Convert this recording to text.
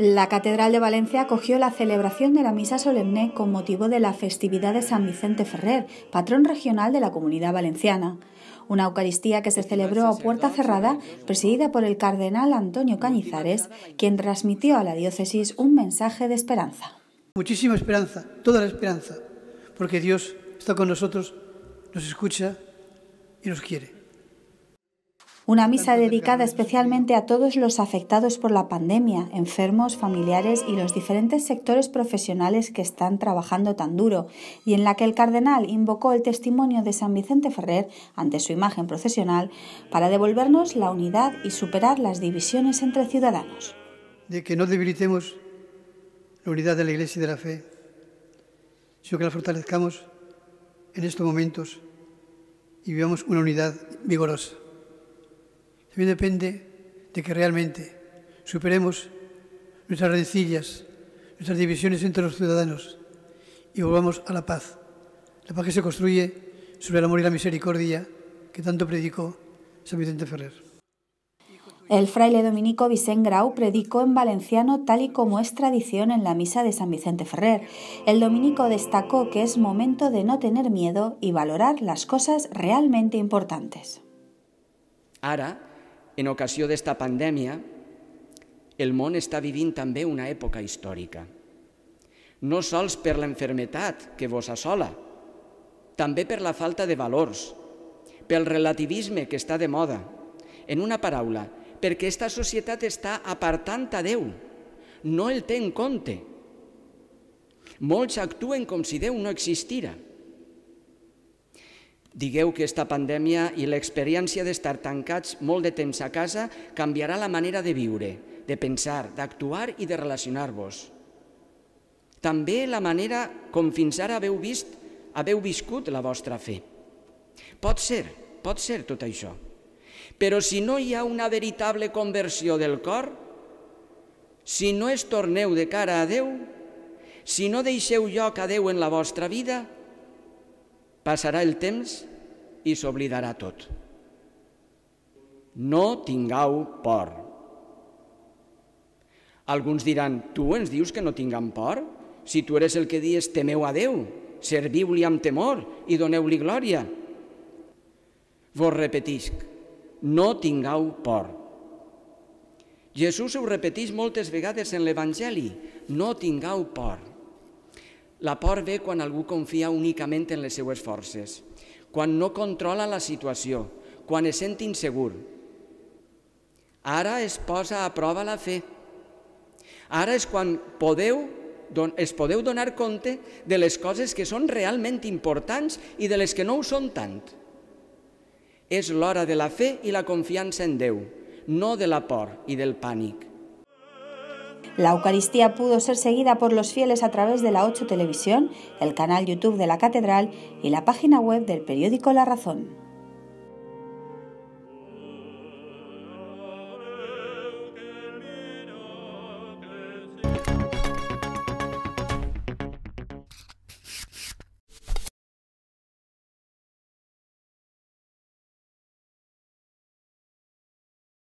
La Catedral de Valencia acogió la celebración de la misa solemne con motivo de la festividad de San Vicente Ferrer, patrón regional de la comunidad valenciana. Una Eucaristía que se celebró a puerta cerrada, presidida por el cardenal Antonio Cañizares, quien transmitió a la diócesis un mensaje de esperanza. Muchísima esperanza, toda la esperanza, porque Dios está con nosotros, nos escucha y nos quiere. Una misa dedicada especialmente a todos los afectados por la pandemia, enfermos, familiares y los diferentes sectores profesionales que están trabajando tan duro, y en la que el cardenal invocó el testimonio de San Vicente Ferrer ante su imagen procesional para devolvernos la unidad y superar las divisiones entre ciudadanos. De que no debilitemos la unidad de la Iglesia y de la fe, sino que la fortalezcamos en estos momentos y vivamos una unidad vigorosa depende de que realmente superemos nuestras rencillas, nuestras divisiones entre los ciudadanos y volvamos a la paz. La paz que se construye sobre el amor y la misericordia que tanto predicó San Vicente Ferrer. El fraile dominico Vicent Grau predicó en valenciano tal y como es tradición en la misa de San Vicente Ferrer. El dominico destacó que es momento de no tener miedo y valorar las cosas realmente importantes. Ahora... en ocasió d'esta pandèmia, el món està vivint també una època històrica. No sols per la enfermetat que vos assola, també per la falta de valors, pel relativisme que està de moda. En una paraula, perquè aquesta societat està apartant a Déu, no el té en compte. Molts actuen com si Déu no existira. Digueu que esta pandèmia i l'experiència d'estar tancats molt de temps a casa canviarà la manera de viure, de pensar, d'actuar i de relacionar-vos. També la manera com fins ara haveu vist, haveu viscut la vostra fe. Pot ser, pot ser tot això. Però si no hi ha una veritable conversió del cor, si no es torneu de cara a Déu, si no deixeu lloc a Déu en la vostra vida, Passarà el temps i s'oblidarà tot. No tingueu por. Alguns diran, tu ens dius que no tinguem por? Si tu eres el que dius, temeu a Déu, serviu-li amb temor i doneu-li glòria. Vos repetisc, no tingueu por. Jesús ho repetís moltes vegades en l'Evangeli, no tingueu por. La por ve quan algú confia únicament en les seues forces, quan no controla la situació, quan es sent insegur. Ara es posa a prova la fe. Ara és quan podeu, es podeu donar compte de les coses que són realment importants i de les que no ho són tant. És l'hora de la fe i la confiança en Déu, no de la por i del pànic. La Eucaristía pudo ser seguida por los fieles a través de la 8 Televisión, el canal YouTube de la Catedral y la página web del periódico La Razón.